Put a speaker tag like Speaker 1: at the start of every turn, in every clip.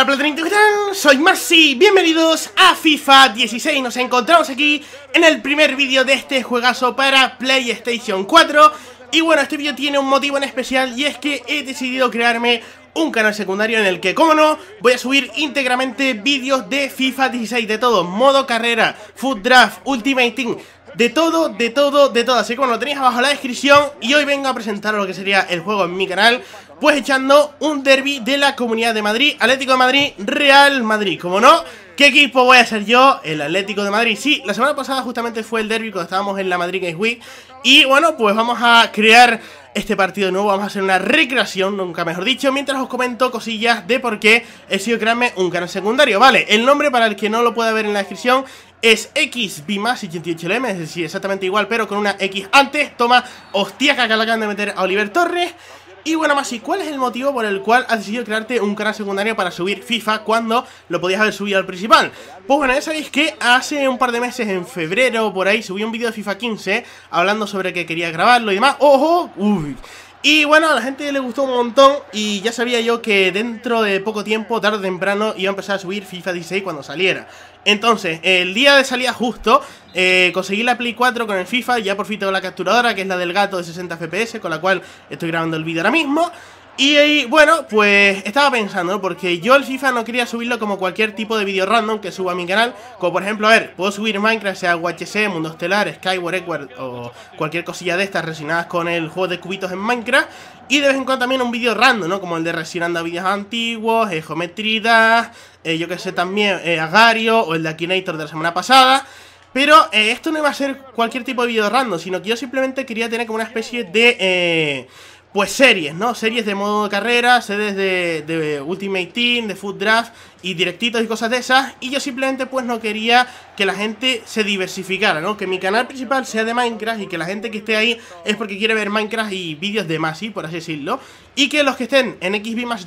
Speaker 1: Hola Platinum, Soy Maxi, bienvenidos a FIFA 16 Nos encontramos aquí en el primer vídeo de este juegazo para PlayStation 4 Y bueno, este vídeo tiene un motivo en especial y es que he decidido crearme un canal secundario en el que, como no, voy a subir íntegramente vídeos de FIFA 16 De todo, modo carrera, food draft, ultimate team de todo, de todo, de todo Así que bueno, lo tenéis abajo en la descripción Y hoy vengo a presentar lo que sería el juego en mi canal pues echando un derby de la Comunidad de Madrid, Atlético de Madrid, Real Madrid. Como no, ¿qué equipo voy a ser yo? El Atlético de Madrid. Sí, la semana pasada justamente fue el derby cuando estábamos en la Madrid Games Week. Y bueno, pues vamos a crear este partido nuevo, vamos a hacer una recreación, nunca mejor dicho, mientras os comento cosillas de por qué he sido crearme un canal secundario. Vale, el nombre para el que no lo pueda ver en la descripción es XB más 88LM, es decir, exactamente igual, pero con una X antes. Toma, hostia, que acá la acaban de meter a Oliver Torres. Y bueno, más ¿cuál es el motivo por el cual has decidido crearte un canal secundario para subir FIFA cuando lo podías haber subido al principal? Pues bueno, ya sabéis que hace un par de meses, en febrero, por ahí, subí un vídeo de FIFA 15 hablando sobre que quería grabarlo y demás. ¡Ojo! ¡Uy! Y bueno, a la gente le gustó un montón y ya sabía yo que dentro de poco tiempo, tarde o temprano, iba a empezar a subir FIFA 16 cuando saliera. Entonces, el día de salida justo, eh, conseguí la Play 4 con el FIFA, ya por fin tengo la capturadora, que es la del gato de 60 FPS, con la cual estoy grabando el vídeo ahora mismo. Y, bueno, pues estaba pensando, porque yo el FIFA no quería subirlo como cualquier tipo de vídeo random que suba a mi canal. Como por ejemplo, a ver, puedo subir Minecraft, sea UHC, Mundo Estelar, Skyward, Edward o cualquier cosilla de estas relacionadas con el juego de cubitos en Minecraft. Y de vez en cuando también un vídeo random, ¿no? Como el de reaccionando a vídeos antiguos, eh, eh yo que sé también, eh, Agario o el de Akinator de la semana pasada. Pero eh, esto no iba a ser cualquier tipo de vídeo random, sino que yo simplemente quería tener como una especie de pues series, ¿no? Series de modo de carrera, series de, de Ultimate Team, de Food Draft y directitos y cosas de esas y yo simplemente pues no quería que la gente se diversificara, ¿no? Que mi canal principal sea de Minecraft y que la gente que esté ahí es porque quiere ver Minecraft y vídeos de Masi, por así decirlo y que los que estén en XB más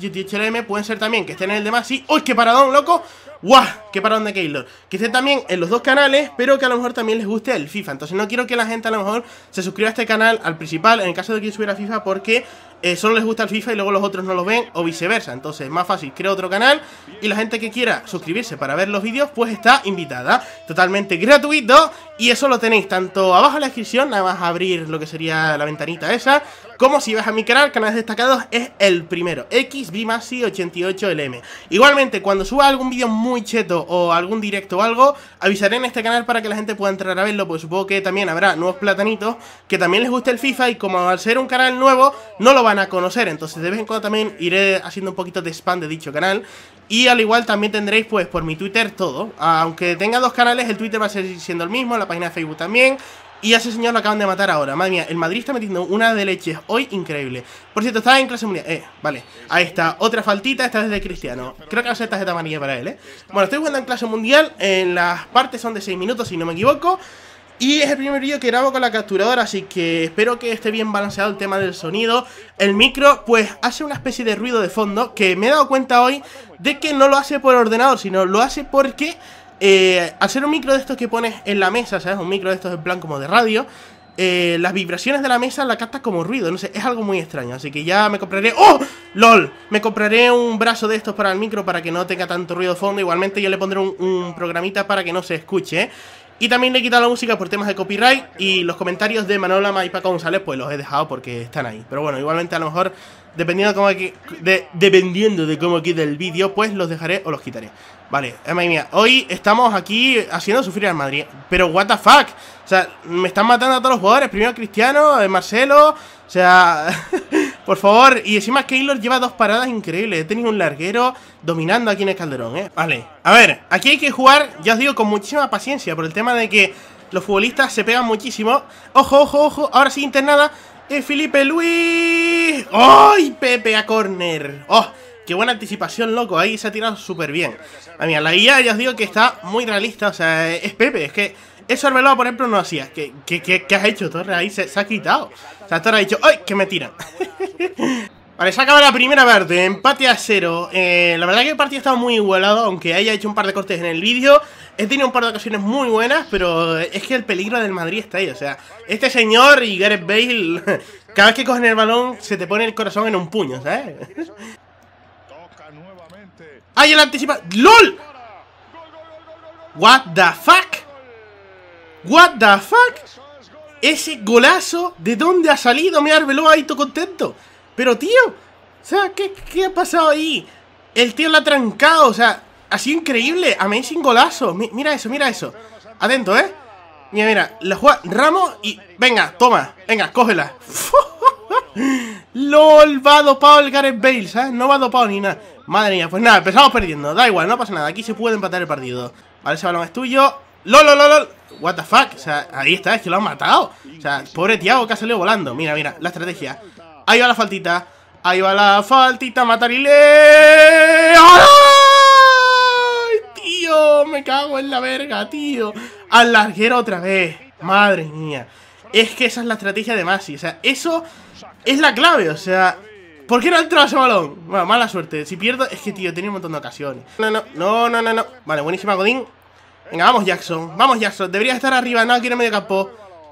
Speaker 1: pueden ser también que estén en el de Masi ¡Uy, qué paradón, loco! ¡Guau! ¡Qué paradón de Keylor! Que estén también en los dos canales, pero que a lo mejor también les guste el FIFA Entonces no quiero que la gente a lo mejor se suscriba a este canal, al principal, en el caso de que subiera FIFA porque eh, solo les gusta el FIFA y luego los otros no lo ven o viceversa. Entonces es más fácil, Creo otro canal y la gente que quiera suscribirse para ver los vídeos pues está invitada. Totalmente gratuito y eso lo tenéis tanto abajo en la descripción, nada más abrir lo que sería la ventanita esa como si vas a mi canal, canales destacados es el primero, XBMASI88LM. Igualmente, cuando suba algún vídeo muy cheto o algún directo o algo, avisaré en este canal para que la gente pueda entrar a verlo, pues supongo que también habrá nuevos platanitos que también les guste el FIFA y como al ser un canal nuevo, no lo van a conocer. Entonces, de vez en cuando también iré haciendo un poquito de spam de dicho canal. Y al igual también tendréis pues por mi Twitter todo. Aunque tenga dos canales, el Twitter va a seguir siendo el mismo, la página de Facebook también. Y a ese señor lo acaban de matar ahora. Madre mía, el Madrid está metiendo una de leches hoy increíble. Por cierto, estaba en clase mundial. Eh, vale. Ahí está. Otra faltita, esta es de Cristiano. Creo que va a ser tarjeta amarilla para él, ¿eh? Bueno, estoy jugando en clase mundial. En las partes son de 6 minutos, si no me equivoco. Y es el primer vídeo que grabo con la capturadora, así que espero que esté bien balanceado el tema del sonido. El micro, pues, hace una especie de ruido de fondo que me he dado cuenta hoy de que no lo hace por ordenador, sino lo hace porque eh, al ser un micro de estos que pones en la mesa, ¿sabes? Un micro de estos en plan como de radio, eh, las vibraciones de la mesa la captas como ruido, no sé, es algo muy extraño. Así que ya me compraré. ¡Oh! ¡Lol! Me compraré un brazo de estos para el micro para que no tenga tanto ruido de fondo. Igualmente yo le pondré un, un programita para que no se escuche. ¿eh? Y también le he quitado la música por temas de copyright y los comentarios de Manola y Paco González pues los he dejado porque están ahí. Pero bueno, igualmente a lo mejor dependiendo de cómo aquí, de, dependiendo de cómo quede el vídeo pues los dejaré o los quitaré. Vale, madre mía, hoy estamos aquí haciendo sufrir al Madrid, pero what the fuck? O sea, me están matando a todos los jugadores, primero Cristiano, eh, Marcelo, o sea... Por favor, y encima Keylor lleva dos paradas increíbles. He tenido un larguero dominando aquí en el Calderón, ¿eh? Vale, a ver, aquí hay que jugar, ya os digo, con muchísima paciencia por el tema de que los futbolistas se pegan muchísimo. Ojo, ojo, ojo, ahora sí internada. ¡Es eh, Felipe Luis. ¡Ay, Pepe a corner! ¡Oh! Qué buena anticipación, loco. Ahí se ha tirado súper bien. A ah, mí, la guía ya os digo que está muy realista. O sea, es Pepe. Es que eso Arbeloa, por ejemplo, no hacía. ¿Qué, has hecho, Torre? Ahí se, ha quitado. O sea, Torre ha dicho, ¡ay, que me tiran! Vale, se acaba la primera parte, empate a cero. Eh, la verdad que el partido ha estado muy igualado, aunque haya hecho un par de cortes en el vídeo. He tenido un par de ocasiones muy buenas, pero es que el peligro del Madrid está ahí. O sea, este señor y Gareth Bale, cada vez que cogen el balón, se te pone el corazón en un puño, ¿sabes? Ay el anticipa. ¡LOL! What the fuck? What the fuck? Ese golazo, ¿de dónde ha salido? Mira, arveló ahí todo contento. Pero tío, o sea, ¿qué, ha pasado ahí? El tío la ha trancado, o sea, ha sido increíble. Amazing golazo. mira eso, mira eso. Atento, ¿eh? Mira, mira, la juega Ramos y... Venga, toma, venga, cógela. LOL, va dopado el Gareth Bale, ¿sabes? ¿eh? No va dopado ni nada Madre mía, pues nada, empezamos perdiendo Da igual, no pasa nada, aquí se puede empatar el partido Vale, ese balón es tuyo LOL, LOL, LOL, what the fuck O sea, ahí está, es que lo han matado O sea, pobre Tiago que ha salido volando Mira, mira, la estrategia Ahí va la faltita Ahí va la faltita, matar y ¡Ay, tío! Me cago en la verga, tío Al larguero otra vez Madre mía Es que esa es la estrategia de Masi O sea, eso... Es la clave, o sea... ¿Por qué no entra ese balón? Bueno, mala suerte. Si pierdo, es que, tío, tenía un montón de ocasiones. No, no, no, no, no. no. Vale, buenísima Godín. Venga, vamos, Jackson. Vamos, Jackson. Debería estar arriba. No, quiero medio campo.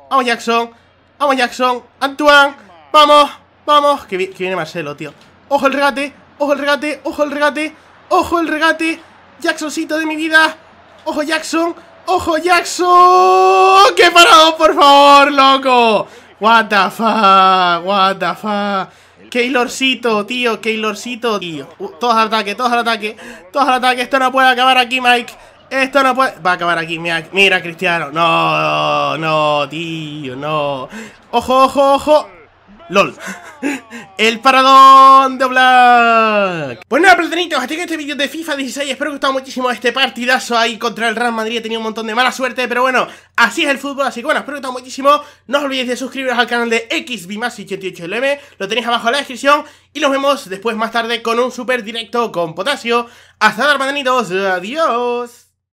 Speaker 1: Vamos, Jackson. Vamos, Jackson. Antoine. Vamos, vamos. Que, que viene Marcelo, tío. Ojo el regate. Ojo el regate. Ojo el regate. Ojo el regate. Jacksoncito de mi vida. Ojo, Jackson. Ojo, Jackson. ¡Qué parado, por favor, loco! What the fuck, what the fuck. Keylorcito, tío, Keylorcito, tío. todos al ataque, todos al ataque, todos al ataque. Esto no puede acabar aquí, Mike. Esto no puede... Va a acabar aquí, mira, mira Cristiano. No, no, tío, no. Ojo, ojo, ojo. LOL El paradón de Black Pues nada, platanitos, hasta aquí este vídeo de FIFA 16 Espero que os haya gustado muchísimo este partidazo ahí contra el Real Madrid He tenido un montón de mala suerte, pero bueno, así es el fútbol Así que bueno, espero que os haya gustado muchísimo No os olvidéis de suscribiros al canal de XBMAS88LM Lo tenéis abajo en la descripción Y nos vemos después más tarde con un super directo con Potasio Hasta dar, platanitos, adiós